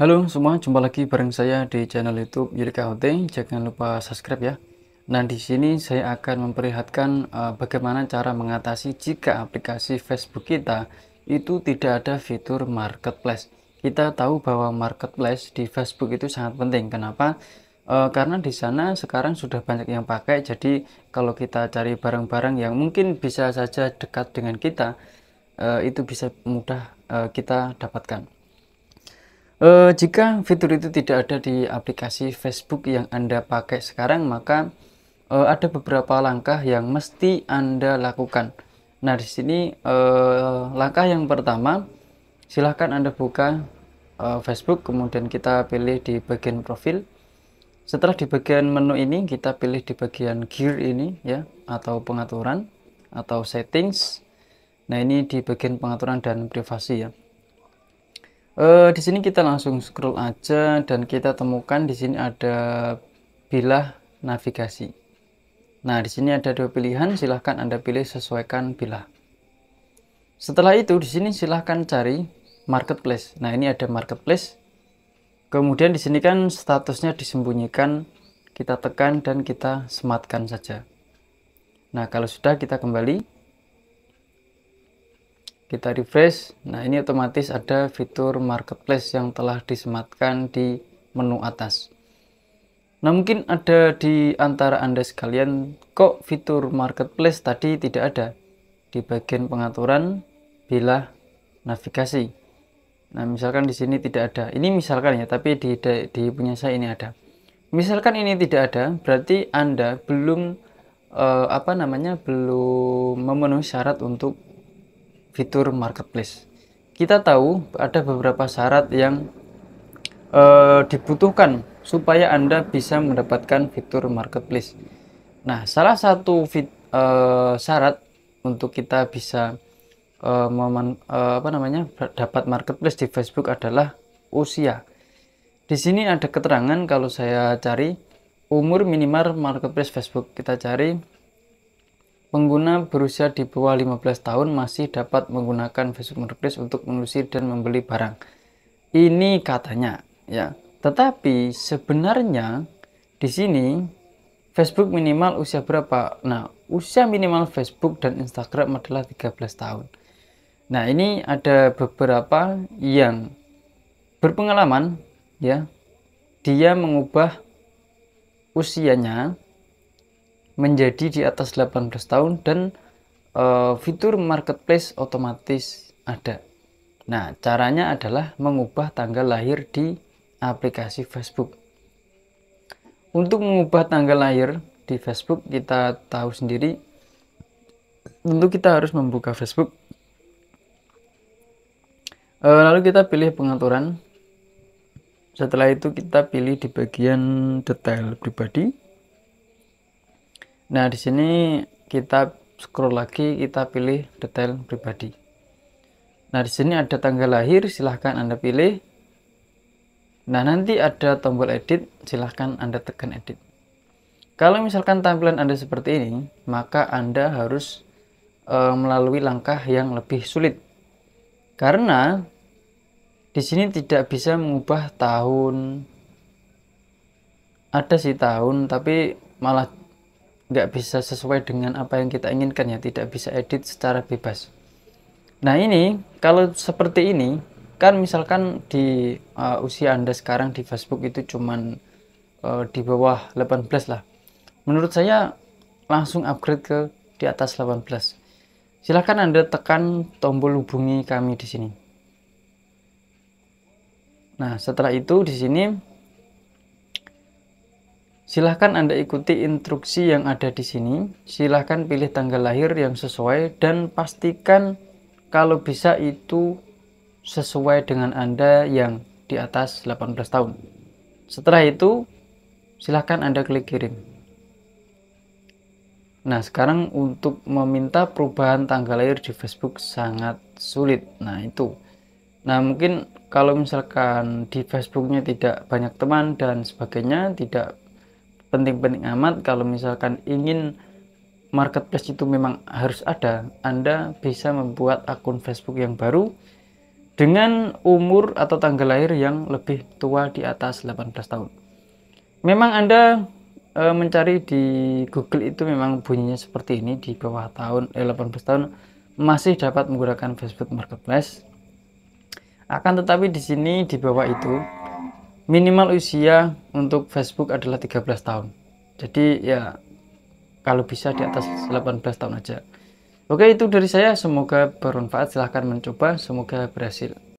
Halo semua, jumpa lagi bareng saya di channel YouTube YDKOT. Jangan lupa subscribe ya. Nah, di sini saya akan memperlihatkan uh, bagaimana cara mengatasi jika aplikasi Facebook kita itu tidak ada fitur marketplace. Kita tahu bahwa marketplace di Facebook itu sangat penting. Kenapa? Uh, karena di sana sekarang sudah banyak yang pakai. Jadi, kalau kita cari barang-barang yang mungkin bisa saja dekat dengan kita, uh, itu bisa mudah uh, kita dapatkan. Uh, jika fitur itu tidak ada di aplikasi Facebook yang Anda pakai sekarang, maka uh, ada beberapa langkah yang mesti Anda lakukan. Nah, di sini uh, langkah yang pertama, silahkan Anda buka uh, Facebook, kemudian kita pilih di bagian profil. Setelah di bagian menu ini, kita pilih di bagian gear ini ya, atau pengaturan atau settings. Nah, ini di bagian pengaturan dan privasi ya. Uh, di sini kita langsung scroll aja dan kita temukan di sini ada bilah navigasi. Nah, di sini ada dua pilihan, silahkan Anda pilih sesuaikan bilah. Setelah itu, di sini silahkan cari marketplace. Nah, ini ada marketplace. Kemudian di sini kan statusnya disembunyikan, kita tekan dan kita sematkan saja. Nah, kalau sudah kita kembali kita refresh nah ini otomatis ada fitur marketplace yang telah disematkan di menu atas nah mungkin ada di antara anda sekalian kok fitur marketplace tadi tidak ada di bagian pengaturan bila navigasi nah misalkan di sini tidak ada ini misalkan ya tapi di, di punya saya ini ada misalkan ini tidak ada berarti anda belum eh, apa namanya belum memenuhi syarat untuk fitur marketplace. Kita tahu ada beberapa syarat yang e, dibutuhkan supaya Anda bisa mendapatkan fitur marketplace. Nah, salah satu fit, e, syarat untuk kita bisa e, meman, e, apa namanya dapat marketplace di Facebook adalah usia. Di sini ada keterangan kalau saya cari umur minimal marketplace Facebook kita cari Pengguna berusia di bawah 15 tahun masih dapat menggunakan Facebook Marketplace untuk menelusuri dan membeli barang. Ini katanya, ya. Tetapi sebenarnya di sini Facebook minimal usia berapa? Nah, usia minimal Facebook dan Instagram adalah 13 tahun. Nah, ini ada beberapa yang berpengalaman ya. Dia mengubah usianya menjadi di atas 18 tahun dan uh, fitur marketplace otomatis ada. Nah, caranya adalah mengubah tanggal lahir di aplikasi Facebook. Untuk mengubah tanggal lahir di Facebook, kita tahu sendiri, tentu kita harus membuka Facebook. Eh, lalu kita pilih pengaturan. Setelah itu kita pilih di bagian detail pribadi. Nah, di sini kita scroll lagi, kita pilih detail pribadi. Nah, di sini ada tanggal lahir, silahkan Anda pilih. Nah, nanti ada tombol edit, silahkan Anda tekan edit. Kalau misalkan tampilan Anda seperti ini, maka Anda harus e, melalui langkah yang lebih sulit. Karena di sini tidak bisa mengubah tahun. Ada sih tahun, tapi malah nggak bisa sesuai dengan apa yang kita inginkan ya tidak bisa edit secara bebas nah ini kalau seperti ini kan misalkan di uh, usia anda sekarang di Facebook itu cuman uh, di bawah 18 lah menurut saya langsung upgrade ke di atas 18 silahkan anda tekan tombol hubungi kami di sini nah setelah itu di sini Silahkan Anda ikuti instruksi yang ada di sini. Silahkan pilih tanggal lahir yang sesuai dan pastikan kalau bisa itu sesuai dengan Anda yang di atas 18 tahun. Setelah itu, silahkan Anda klik kirim. Nah, sekarang untuk meminta perubahan tanggal lahir di Facebook sangat sulit. Nah, itu. Nah, mungkin kalau misalkan di Facebooknya tidak banyak teman dan sebagainya, tidak penting-penting amat kalau misalkan ingin marketplace itu memang harus ada Anda bisa membuat akun Facebook yang baru dengan umur atau tanggal lahir yang lebih tua di atas 18 tahun memang Anda e, mencari di Google itu memang bunyinya seperti ini di bawah tahun eh, 18 tahun masih dapat menggunakan Facebook Marketplace akan tetapi di sini di bawah itu minimal usia untuk Facebook adalah 13 tahun jadi ya kalau bisa di atas 18 tahun aja oke itu dari saya semoga bermanfaat silahkan mencoba semoga berhasil